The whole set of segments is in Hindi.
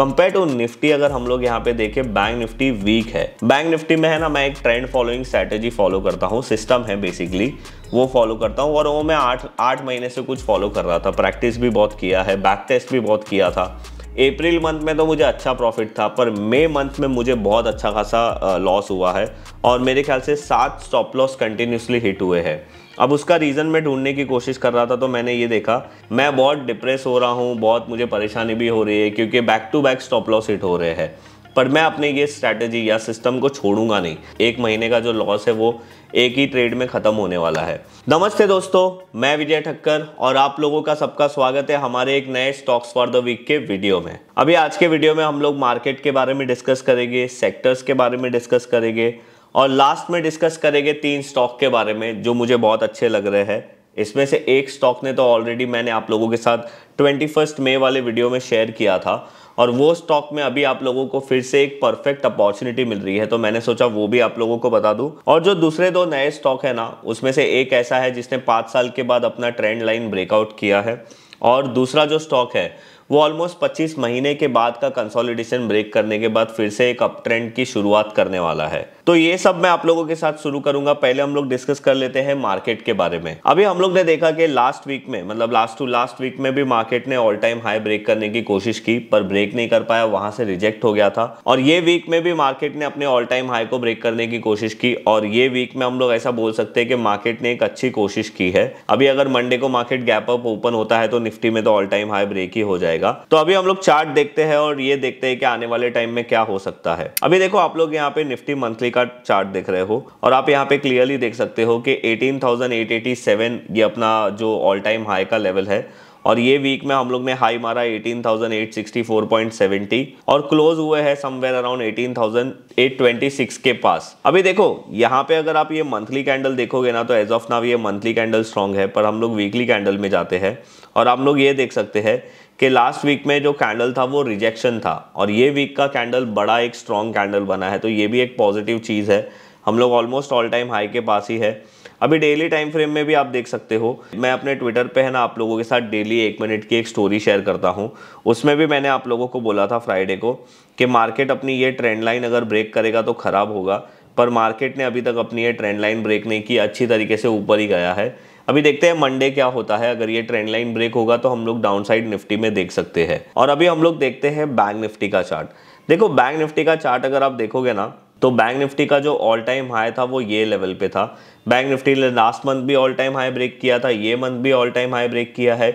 कंपेयर टू निफ्टी अगर हम लोग यहाँ पे देखें बैंक निफ्टी वीक है बैंक निफ्टी में है ना मैं एक ट्रेंड फॉलोइंग स्ट्रेटेजी फॉलो करता हूँ सिस्टम है बेसिकली वो फॉलो करता हूँ और वो मैं आठ आठ महीने से कुछ फॉलो कर रहा था प्रैक्टिस भी बहुत किया है बैक टेस्ट भी बहुत किया था अप्रैल मंथ में तो मुझे अच्छा प्रॉफिट था पर मई मंथ में मुझे बहुत अच्छा खासा लॉस हुआ है और मेरे ख्याल से सात स्टॉप लॉस कंटिन्यूसली हिट हुए हैं अब उसका रीज़न मैं ढूंढने की कोशिश कर रहा था तो मैंने ये देखा मैं बहुत डिप्रेस हो रहा हूँ बहुत मुझे परेशानी भी हो रही है क्योंकि back to back stop loss hit हो रहे हैं पर मैं अपने ये स्ट्रैटेजी या सिस्टम को छोड़ूंगा नहीं एक महीने का जो लॉस है वो एक ही ट्रेड में ख़त्म होने वाला है नमस्ते दोस्तों मैं विजय ठक्कर और आप लोगों का सबका स्वागत है हमारे एक नए स्टॉक्स फॉर द वीक के वीडियो में अभी आज के वीडियो में हम लोग मार्केट के बारे में डिस्कस करेंगे सेक्टर्स के बारे में डिस्कस करेंगे और लास्ट में डिस्कस करेंगे तीन स्टॉक के बारे में जो मुझे बहुत अच्छे लग रहे हैं इसमें से एक स्टॉक ने तो ऑलरेडी मैंने आप लोगों के साथ ट्वेंटी फर्स्ट मे वाले वीडियो में शेयर किया था और वो स्टॉक में अभी आप लोगों को फिर से एक परफेक्ट अपॉर्चुनिटी मिल रही है तो मैंने सोचा वो भी आप लोगों को बता दूं और जो दूसरे दो नए स्टॉक है ना उसमें से एक ऐसा है जिसने पाँच साल के बाद अपना ट्रेंड लाइन ब्रेकआउट किया है और दूसरा जो स्टॉक है वो ऑलमोस्ट 25 महीने के बाद का कंसोलिडेशन ब्रेक करने के बाद फिर से एक अप ट्रेंड की शुरुआत करने वाला है तो ये सब मैं आप लोगों के साथ शुरू करूंगा पहले हम लोग डिस्कस कर लेते हैं मार्केट के बारे में अभी हम लोग ने देखा कि लास्ट वीक में मतलब लास्ट टू लास्ट वीक में भी मार्केट ने ऑल टाइम हाई ब्रेक करने की कोशिश की पर ब्रेक नहीं कर पाया वहां से रिजेक्ट हो गया था और ये वीक में भी मार्केट ने अपने ऑल टाइम हाई को ब्रेक करने की कोशिश की और ये वीक में हम लोग ऐसा बोल सकते हैं कि मार्केट ने एक अच्छी कोशिश की है अभी अगर मंडे को मार्केट गैप अप ओपन होता है तो निफ्टी में तो ऑल टाइम हाई ब्रेक ही हो जाएगा जाएगा तो अभी हम लोग चार्ट देखते हैं और ये देखते हैं कि आने वाले टाइम में क्या हो सकता है अभी देखो आप लोग यहाँ पे निफ्टी मंथली का चार्ट देख रहे हो और आप यहाँ पे क्लियरली देख सकते हो कि एटीन ये अपना जो ऑल टाइम हाई का लेवल है और ये वीक में हम लोग ने हाई मारा 18,864.70 और क्लोज हुए है समवेयर अराउंड 18,826 के पास अभी देखो यहाँ पे अगर आप ये मंथली कैंडल देखोगे ना तो एज ऑफ नाव ये मंथली कैंडल स्ट्रांग है पर हम लोग वीकली कैंडल में जाते हैं और हम लोग ये देख सकते हैं कि लास्ट वीक में जो कैंडल था वो रिजेक्शन था और ये वीक का कैंडल बड़ा एक स्ट्रॉन्ग कैंडल बना है तो ये भी एक पॉजिटिव चीज़ है हम लोग ऑलमोस्ट ऑल टाइम हाई के पास ही है अभी डेली टाइम फ्रेम में भी आप देख सकते हो मैं अपने ट्विटर पे है ना आप लोगों के साथ डेली एक मिनट की एक स्टोरी शेयर करता हूँ उसमें भी मैंने आप लोगों को बोला था फ्राइडे को कि मार्केट अपनी ये ट्रेंड लाइन अगर ब्रेक करेगा तो ख़राब होगा पर मार्केट ने अभी तक अपनी ये ट्रेंड लाइन ब्रेक नहीं की अच्छी तरीके से ऊपर ही गया है अभी देखते हैं मंडे क्या होता है अगर ये ट्रेंड लाइन ब्रेक होगा तो हम लोग डाउन साइड निफ्टी में देख सकते हैं और अभी हम लोग देखते हैं बैंक निफ्टी का चार्ट देखो बैंक निफ्टी का चार्ट अगर आप देखोगे ना तो बैंक निफ्टी का जो ऑल टाइम हाई था वो ये लेवल पे था बैंक निफ्टी ने लास्ट मंथ भी ऑल टाइम हाई ब्रेक किया था ये मंथ भी ऑल टाइम हाई ब्रेक किया है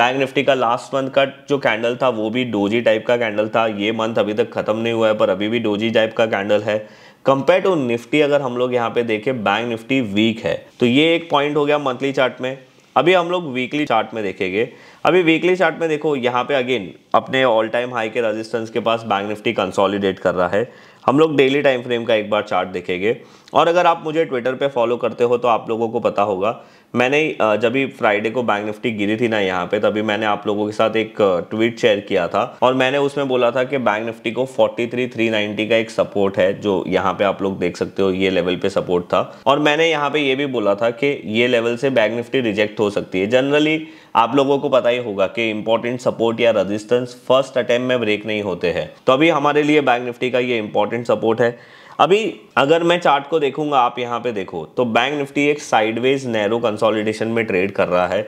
बैंक निफ्टी का लास्ट मंथ का जो कैंडल था वो भी डोजी टाइप का कैंडल था ये मंथ अभी तक खत्म नहीं हुआ है पर अभी भी डोजी टाइप का कैंडल है कंपेयर टू निफ्टी अगर हम लोग यहाँ पे देखें बैंक निफ्टी वीक है तो ये एक पॉइंट हो गया मंथली चार्ट में अभी हम लोग वीकली चार्ट में देखेंगे अभी वीकली चार्ट में देखो यहाँ पे अगेन अपने ऑल टाइम हाई के रेजिस्टेंस के पास बैंक निफ्टी कंसोलिडेट कर रहा है हम लोग डेली टाइम फ्रेम का एक बार चार्ट देखेंगे और अगर आप मुझे ट्विटर पे फॉलो करते हो तो आप लोगों को पता होगा मैंने जब भी फ्राइडे को बैंक निफ्टी गिरी थी ना यहाँ पे तभी मैंने आप लोगों के साथ एक ट्वीट शेयर किया था और मैंने उसमें बोला था कि बैंक निफ्टी को 43,390 का एक सपोर्ट है जो यहाँ पे आप लोग देख सकते हो ये लेवल पे सपोर्ट था और मैंने यहाँ पे ये भी बोला था कि ये लेवल से बैंक निफ्टी रिजेक्ट हो सकती है जनरली आप लोगों को पता ही होगा कि इंपॉर्टेंट सपोर्ट या रजिस्टेंस फर्स्ट अटेम्प्ट में ब्रेक नहीं होते हैं तो अभी हमारे लिए बैंक निफ्टी का ये इंपॉर्टेंट सपोर्ट है अभी अगर मैं चार्ट को देखूंगा आप यहाँ पे देखो तो बैंक निफ्टी एक साइडवेज नैरो कंसोलिडेशन में ट्रेड कर रहा है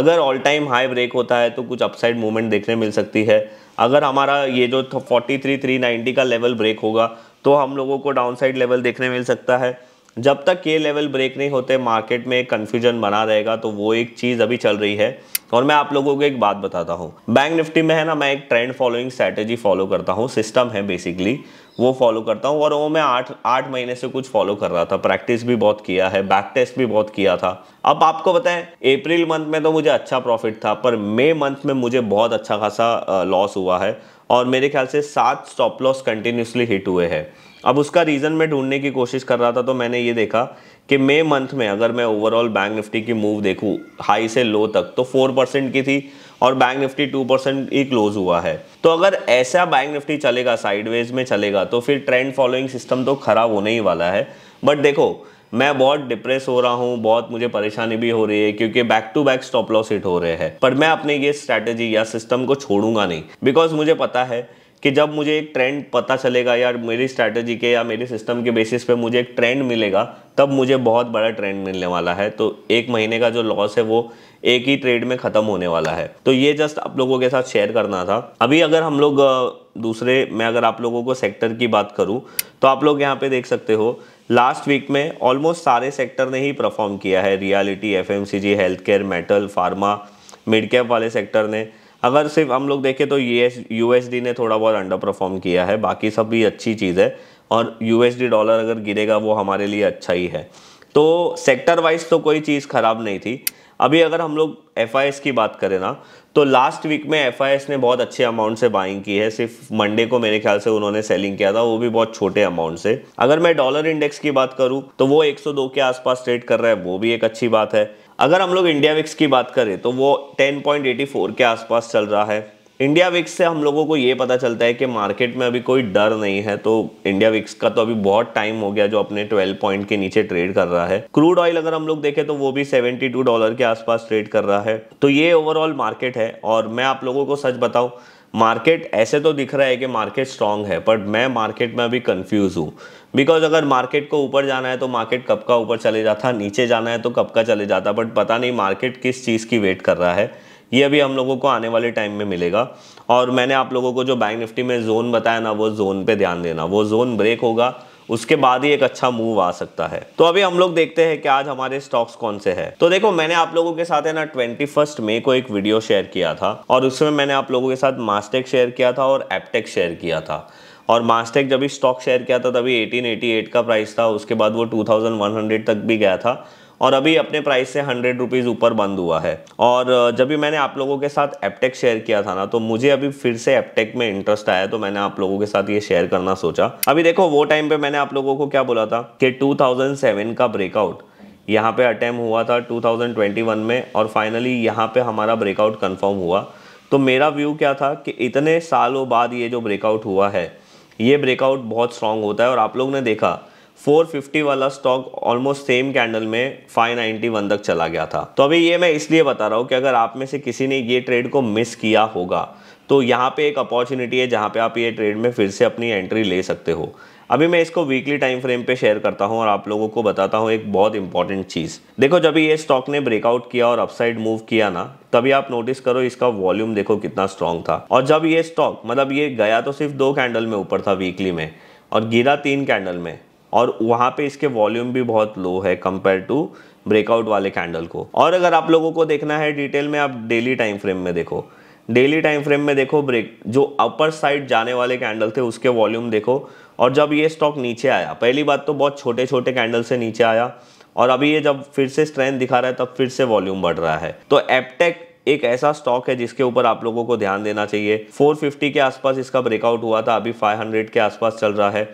अगर ऑल टाइम हाई ब्रेक होता है तो कुछ अपसाइड मूवमेंट देखने मिल सकती है अगर हमारा ये जो फोर्टी थ्री थ्री नाइन्टी का लेवल ब्रेक होगा तो हम लोगों को डाउनसाइड लेवल देखने मिल सकता है जब तक ये लेवल ब्रेक नहीं होते मार्केट में कन्फ्यूजन बना रहेगा तो वो एक चीज़ अभी चल रही है और मैं आप लोगों को एक बात बताता हूँ बैंक निफ्टी में है ना मैं एक ट्रेंड फॉलोइंग स्ट्रैटेजी फॉलो करता हूँ सिस्टम है बेसिकली वो फॉलो करता हूँ और वो मैं आठ आठ महीने से कुछ फॉलो कर रहा था प्रैक्टिस भी बहुत किया है बैक टेस्ट भी बहुत किया था अब आपको बताएं अप्रैल मंथ में तो मुझे अच्छा प्रॉफिट था पर मई मंथ में मुझे बहुत अच्छा खासा लॉस हुआ है और मेरे ख्याल से सात स्टॉप लॉस कंटिन्यूसली हिट हुए हैं अब उसका रीज़न मैं ढूंढने की कोशिश कर रहा था तो मैंने ये देखा कि मई मंथ में अगर मैं ओवरऑल बैंक निफ्टी की मूव देखूँ हाई से लो तक तो फोर परसेंट की थी और बैंक निफ्टी टू परसेंट ही क्लोज हुआ है तो अगर ऐसा बैंक निफ्टी चलेगा साइडवेज में चलेगा तो फिर ट्रेंड फॉलोइंग सिस्टम तो खराब होने ही वाला है बट देखो मैं बहुत डिप्रेस हो रहा हूँ बहुत मुझे परेशानी भी हो रही है क्योंकि back to back stop loss hit हो रहे हैं पर मैं अपने ये स्ट्रैटेजी या सिस्टम को छोड़ूंगा नहीं बिकॉज मुझे पता है कि जब मुझे एक ट्रेंड पता चलेगा या मेरी स्ट्रैटेजी के या मेरे सिस्टम के बेसिस पे मुझे एक ट्रेंड मिलेगा तब मुझे बहुत बड़ा ट्रेंड मिलने वाला है तो एक महीने का जो लॉस है वो एक ही ट्रेड में ख़त्म होने वाला है तो ये जस्ट आप लोगों के साथ शेयर करना था अभी अगर हम लोग दूसरे मैं अगर आप लोगों को सेक्टर की बात करूं तो आप लोग यहाँ पे देख सकते हो लास्ट वीक में ऑलमोस्ट सारे सेक्टर ने ही परफॉर्म किया है reality F health care metal pharma mid cap वाले सेक्टर ने अगर सिर्फ हम लोग देखें तो यू एस ने थोड़ा बहुत अंडर परफॉर्म किया है बाकी सब भी अच्छी चीज़ है और यू डॉलर अगर गिरेगा वो हमारे लिए अच्छा ही है तो सेक्टर वाइज तो कोई चीज़ ख़राब नहीं थी अभी अगर हम लोग एफ की बात करें ना तो लास्ट वीक में एफ ने बहुत अच्छे अमाउंट से बाइंग की है सिर्फ मंडे को मेरे ख्याल से उन्होंने सेलिंग किया था वो भी बहुत छोटे अमाउंट से अगर मैं डॉलर इंडेक्स की बात करूँ तो वो 102 के आसपास ट्रेड कर रहा है वो भी एक अच्छी बात है अगर हम लोग इंडिया विक्स की बात करें तो वो 10.84 के आसपास चल रहा है इंडिया विक्स से हम लोगों को ये पता चलता है कि मार्केट में अभी कोई डर नहीं है तो इंडिया विक्स का तो अभी बहुत टाइम हो गया जो अपने 12 पॉइंट के नीचे ट्रेड कर रहा है क्रूड ऑयल अगर हम लोग देखें तो वो भी 72 डॉलर के आसपास ट्रेड कर रहा है तो ये ओवरऑल मार्केट है और मैं आप लोगों को सच बताऊँ मार्केट ऐसे तो दिख रहा है कि मार्केट स्ट्रांग है बट मैं मार्केट में अभी कन्फ्यूज हूँ बिकॉज अगर मार्केट को ऊपर जाना है तो मार्केट कब का ऊपर चले जाता नीचे जाना है तो कब का चले जाता बट पता नहीं मार्केट किस चीज़ की वेट कर रहा है ये भी हम लोगों को आने वाले टाइम में मिलेगा और मैंने आप लोगों को जो बैंक निफ्टी में जोन बताया ना वो जोन पे ध्यान देना वो जोन ब्रेक होगा उसके बाद ही एक अच्छा मूव आ सकता है तो अभी हम लोग देखते हैं कि आज हमारे स्टॉक्स कौन से हैं तो देखो मैंने आप लोगों के साथ है ना ट्वेंटी फर्स्ट मे को एक वीडियो शेयर किया था और उसमें मैंने आप लोगों के साथ मास्टेक शेयर किया था और एपटेक शेयर किया था और मास्टेक जब स्टॉक शेयर किया था तभी एटीन का प्राइस था उसके बाद वो टू तक भी गया था और अभी अपने प्राइस से हंड्रेड रुपीज़ ऊपर बंद हुआ है और जब भी मैंने आप लोगों के साथ एपटेक शेयर किया था ना तो मुझे अभी फिर से एपटेक में इंटरेस्ट आया तो मैंने आप लोगों के साथ ये शेयर करना सोचा अभी देखो वो टाइम पे मैंने आप लोगों को क्या बोला था कि 2007 का ब्रेकआउट यहाँ पे अटैम्प हुआ था 2021 में और फाइनली यहाँ पे हमारा ब्रेकआउट कन्फर्म हुआ तो मेरा व्यू क्या था कि इतने सालों बाद ये जो ब्रेकआउट हुआ है ये ब्रेकआउट बहुत स्ट्रांग होता है और आप लोग ने देखा 450 वाला स्टॉक ऑलमोस्ट सेम कैंडल में 591 तक चला गया था तो अभी ये मैं इसलिए बता रहा हूँ कि अगर आप में से किसी ने ये ट्रेड को मिस किया होगा तो यहाँ पे एक अपॉर्चुनिटी है जहाँ पे आप ये ट्रेड में फिर से अपनी एंट्री ले सकते हो अभी मैं इसको वीकली टाइम फ्रेम पे शेयर करता हूँ और आप लोगों को बताता हूँ एक बहुत इंपॉर्टेंट चीज़ देखो जब ये स्टॉक ने ब्रेकआउट किया और अपसाइड मूव किया ना तभी आप नोटिस करो इसका वॉल्यूम देखो कितना स्ट्रांग था और जब ये स्टॉक मतलब ये गया तो सिर्फ दो कैंडल में ऊपर था वीकली में और गिरा तीन कैंडल में और वहाँ पे इसके वॉल्यूम भी बहुत लो है कंपेयर टू ब्रेकआउट वाले कैंडल को और अगर आप लोगों को देखना है डिटेल में आप डेली टाइम फ्रेम में देखो डेली टाइम फ्रेम में देखो ब्रेक जो अपर साइड जाने वाले कैंडल थे उसके वॉल्यूम देखो और जब ये स्टॉक नीचे आया पहली बात तो बहुत छोटे छोटे कैंडल से नीचे आया और अभी ये जब फिर से स्ट्रेंथ दिखा रहा है तब फिर से वॉल्यूम बढ़ रहा है तो एपटेक एक ऐसा स्टॉक है जिसके ऊपर आप लोगों को ध्यान देना चाहिए 450 के आसपास इसका ब्रेकआउट हुआ था अभी 500 के आसपास चल रहा है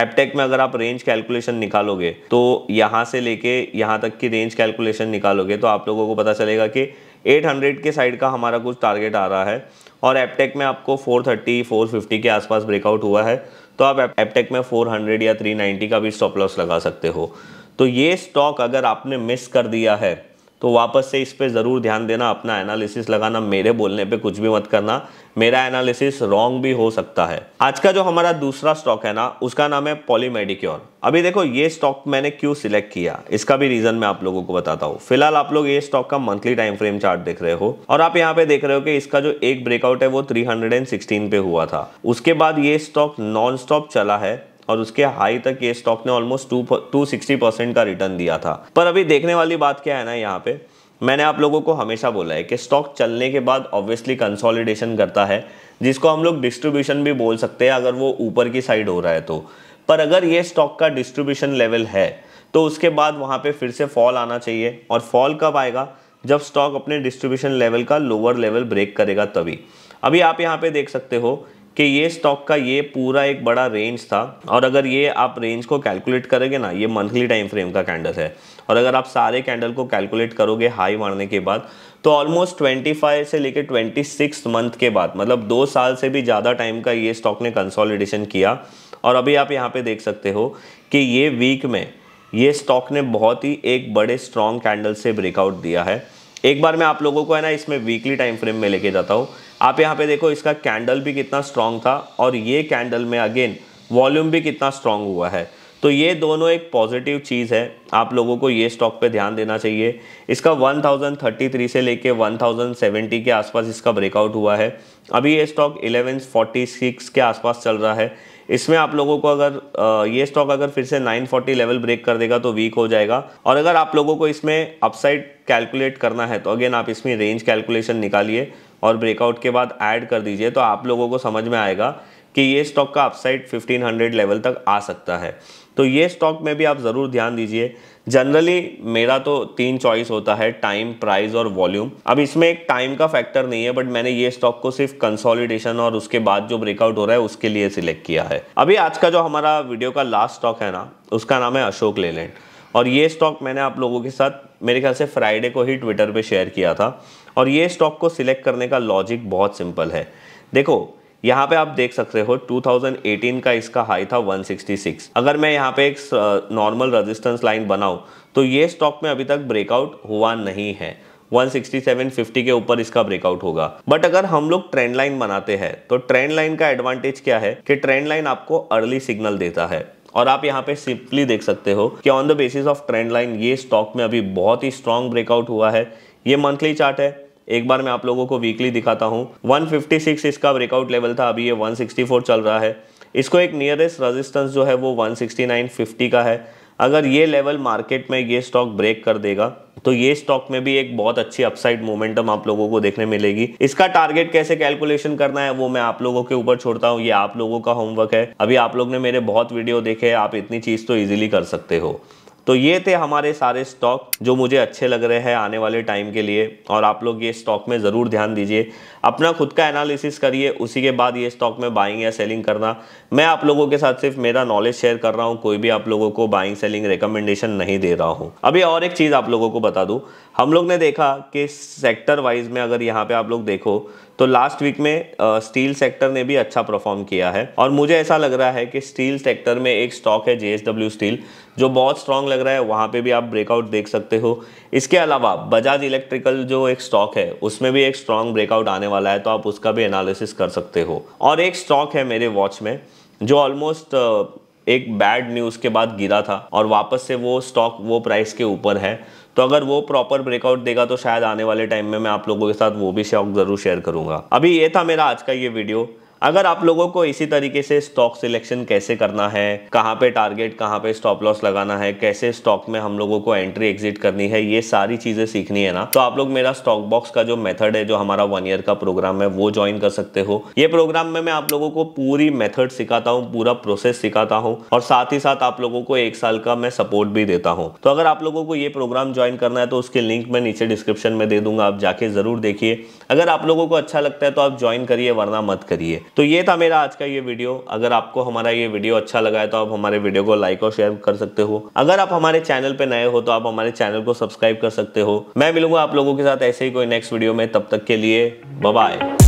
एपटेक में अगर आप रेंज कैलकुलेशन निकालोगे तो यहाँ से लेके यहाँ तक की रेंज कैलकुलेशन निकालोगे तो आप लोगों को पता चलेगा कि 800 के साइड का हमारा कुछ टारगेट आ रहा है और एपटेक में आपको 430, 450 के आसपास ब्रेकआउट हुआ है तो आप एपटेक में 400 या 390 का भी स्टॉप लॉस लगा सकते हो तो ये स्टॉक अगर आपने मिस कर दिया है तो वापस से इस पर ज़रूर ध्यान देना अपना एनालिसिस लगाना मेरे बोलने पे कुछ भी मत करना मेरा एनालिसिस रॉन्ग भी हो सकता है आज का जो हमारा दूसरा स्टॉक है ना उसका नाम है पॉलीमेडिक्योर अभी देखो ये स्टॉक मैंने क्यों सिलेक्ट किया इसका भी रीजन मैं आप लोगों को बताता हूँ फिलहाल आप लोग ये स्टॉक का मंथली टाइम फ्रेम चार्ट देख रहे हो और आप यहाँ पे देख रहे हो कि इसका जो एक ब्रेकआउट है वो 316 पे हुआ था उसके बाद ये स्टॉक नॉन स्टॉप चला है और उसके हाई तक ये स्टॉक ने almost two two sixty percent का रिटर्न दिया था पर अभी देखने वाली बात क्या है ना यहाँ पे मैंने आप लोगों को हमेशा बोला है कि स्टॉक चलने के बाद ऑब्वियसली कंसोलिडेशन करता है जिसको हम लोग डिस्ट्रीब्यूशन भी बोल सकते हैं अगर वो ऊपर की साइड हो रहा है तो पर अगर ये स्टॉक का डिस्ट्रीब्यूशन लेवल है तो उसके बाद वहाँ पे फिर से फॉल आना चाहिए और फॉल कब आएगा जब स्टॉक अपने डिस्ट्रीब्यूशन लेवल का लोअर लेवल ब्रेक करेगा तभी अभी आप यहाँ पे देख सकते हो कि ये स्टॉक का ये पूरा एक बड़ा रेंज था और अगर ये आप रेंज को कैलकुलेट करेंगे ना ये मंथली टाइम फ्रेम का कैंडल है और अगर आप सारे कैंडल को कैलकुलेट करोगे हाई मारने के बाद तो ऑलमोस्ट 25 से लेकर 26 मंथ के बाद मतलब दो साल से भी ज़्यादा टाइम का ये स्टॉक ने कंसोलिडेशन किया और अभी आप यहाँ पे देख सकते हो कि ये वीक में ये स्टॉक ने बहुत ही एक बड़े स्ट्रॉन्ग कैंडल से ब्रेकआउट दिया है एक बार मैं आप लोगों को है ना इसमें वीकली टाइम फ्रेम में लेके जाता हूँ आप यहाँ पे देखो इसका कैंडल भी कितना स्ट्रांग था और ये कैंडल में अगेन वॉल्यूम भी कितना स्ट्रांग हुआ है तो ये दोनों एक पॉजिटिव चीज़ है आप लोगों को ये स्टॉक पे ध्यान देना चाहिए इसका 1033 से लेके 1070 के आसपास इसका ब्रेकआउट हुआ है अभी ये स्टॉक 1146 के आसपास चल रहा है इसमें आप लोगों को अगर ये स्टॉक अगर फिर से 940 लेवल ब्रेक कर देगा तो वीक हो जाएगा और अगर आप लोगों को इसमें अपसाइड कैलकुलेट करना है तो अगेन आप इसमें रेंज कैलकुलेशन निकालिए और ब्रेकआउट के बाद ऐड कर दीजिए तो आप लोगों को समझ में आएगा कि ये स्टॉक का अपसाइड 1500 लेवल तक आ सकता है तो ये स्टॉक में भी आप ज़रूर ध्यान दीजिए जनरली मेरा तो तीन चॉइस होता है टाइम प्राइस और वॉल्यूम अब इसमें एक टाइम का फैक्टर नहीं है बट मैंने ये स्टॉक को सिर्फ कंसोलिडेशन और उसके बाद जो ब्रेकआउट हो रहा है उसके लिए सिलेक्ट किया है अभी आज का जो हमारा वीडियो का लास्ट स्टॉक है ना उसका नाम है अशोक लेलैंड और ये स्टॉक मैंने आप लोगों के साथ मेरे ख्याल से फ्राइडे को ही ट्विटर पर शेयर किया था और ये स्टॉक को सिलेक्ट करने का लॉजिक बहुत सिंपल है देखो यहाँ पे आप देख सकते हो 2018 का इसका हाई था 166 अगर मैं यहाँ पे एक नॉर्मल रेजिस्टेंस लाइन बनाऊँ तो ये स्टॉक में अभी तक ब्रेकआउट हुआ नहीं है 167.50 के ऊपर इसका ब्रेकआउट होगा बट अगर हम लोग ट्रेंड लाइन बनाते हैं तो ट्रेंड लाइन का एडवांटेज क्या है कि ट्रेंड लाइन आपको अर्ली सिग्नल देता है और आप यहाँ पे सिंपली देख सकते हो कि on the basis of trend line ये स्टॉक में अभी बहुत ही स्ट्रॉन्ग ब्रेकआउट हुआ है ये मंथली चार्ट है एक बार मैं आप लोगों को वीकली दिखाता हूँ 156 इसका ब्रेकआउट लेवल था अभी ये 164 चल रहा है इसको एक नियरेस्ट रजिस्टेंस जो है वो 169.50 का है अगर ये लेवल मार्केट में ये स्टॉक ब्रेक कर देगा तो ये स्टॉक में भी एक बहुत अच्छी अपसाइड मोमेंटम आप लोगों को देखने मिलेगी इसका टारगेट कैसे कैलकुलेशन करना है वो मैं आप लोगों के ऊपर छोड़ता हूँ ये आप लोगों का होमवर्क है अभी आप लोग ने मेरे बहुत वीडियो देखे हैं आप इतनी चीज़ तो ईजिली कर सकते हो तो ये थे हमारे सारे स्टॉक जो मुझे अच्छे लग रहे हैं आने वाले टाइम के लिए और आप लोग ये स्टॉक में ज़रूर ध्यान दीजिए अपना खुद का एनालिसिस करिए उसी के बाद ये स्टॉक में बाइंग या सेलिंग करना मैं आप लोगों के साथ सिर्फ मेरा नॉलेज शेयर कर रहा हूँ कोई भी आप लोगों को बाइंग सेलिंग रिकमेंडेशन नहीं दे रहा हूँ अभी और एक चीज़ आप लोगों को बता दूँ हम लोग ने देखा कि सेक्टर वाइज में अगर यहाँ पर आप लोग देखो तो लास्ट वीक में स्टील सेक्टर ने भी अच्छा परफॉर्म किया है और मुझे ऐसा लग रहा है कि स्टील सेक्टर में एक स्टॉक है जे स्टील जो बहुत स्ट्रांग लग रहा है वहाँ पे भी आप ब्रेकआउट देख सकते हो इसके अलावा बजाज इलेक्ट्रिकल जो एक स्टॉक है उसमें भी एक स्ट्रांग ब्रेकआउट आने वाला है तो आप उसका भी एनालिसिस कर सकते हो और एक स्टॉक है मेरे वॉच में जो ऑलमोस्ट एक बैड न्यूज़ के बाद गिरा था और वापस से वो स्टॉक वो प्राइस के ऊपर है तो अगर वो प्रॉपर ब्रेकआउट देगा तो शायद आने वाले टाइम में मैं आप लोगों के साथ वो भी शौक ज़रूर शेयर करूंगा अभी ये था मेरा आज का ये वीडियो अगर आप लोगों को इसी तरीके से स्टॉक सिलेक्शन कैसे करना है कहाँ पे टारगेट कहाँ पे स्टॉप लॉस लगाना है कैसे स्टॉक में हम लोगों को एंट्री एग्जिट करनी है ये सारी चीजें सीखनी है ना तो आप लोग मेरा स्टॉक बॉक्स का जो मेथड है जो हमारा वन ईयर का प्रोग्राम है वो ज्वाइन कर सकते हो ये प्रोग्राम में मैं आप लोगों को पूरी मेथड सिखाता हूँ पूरा प्रोसेस सिखाता हूँ और साथ ही साथ आप लोगों को एक साल का मैं सपोर्ट भी देता हूँ तो अगर आप लोगों को ये प्रोग्राम ज्वाइन करना है तो उसके लिंक मैं नीचे डिस्क्रिप्शन में दे दूंगा आप जाके जरूर देखिए अगर आप लोगों को अच्छा लगता है तो आप ज्वाइन करिए वरना मत करिए तो ये था मेरा आज का ये वीडियो अगर आपको हमारा ये वीडियो अच्छा लगा है तो आप हमारे वीडियो को लाइक और शेयर कर सकते हो अगर आप हमारे चैनल पे नए हो तो आप हमारे चैनल को सब्सक्राइब कर सकते हो मैं मिलूंगा आप लोगों के साथ ऐसे ही कोई नेक्स्ट वीडियो में तब तक के लिए बाय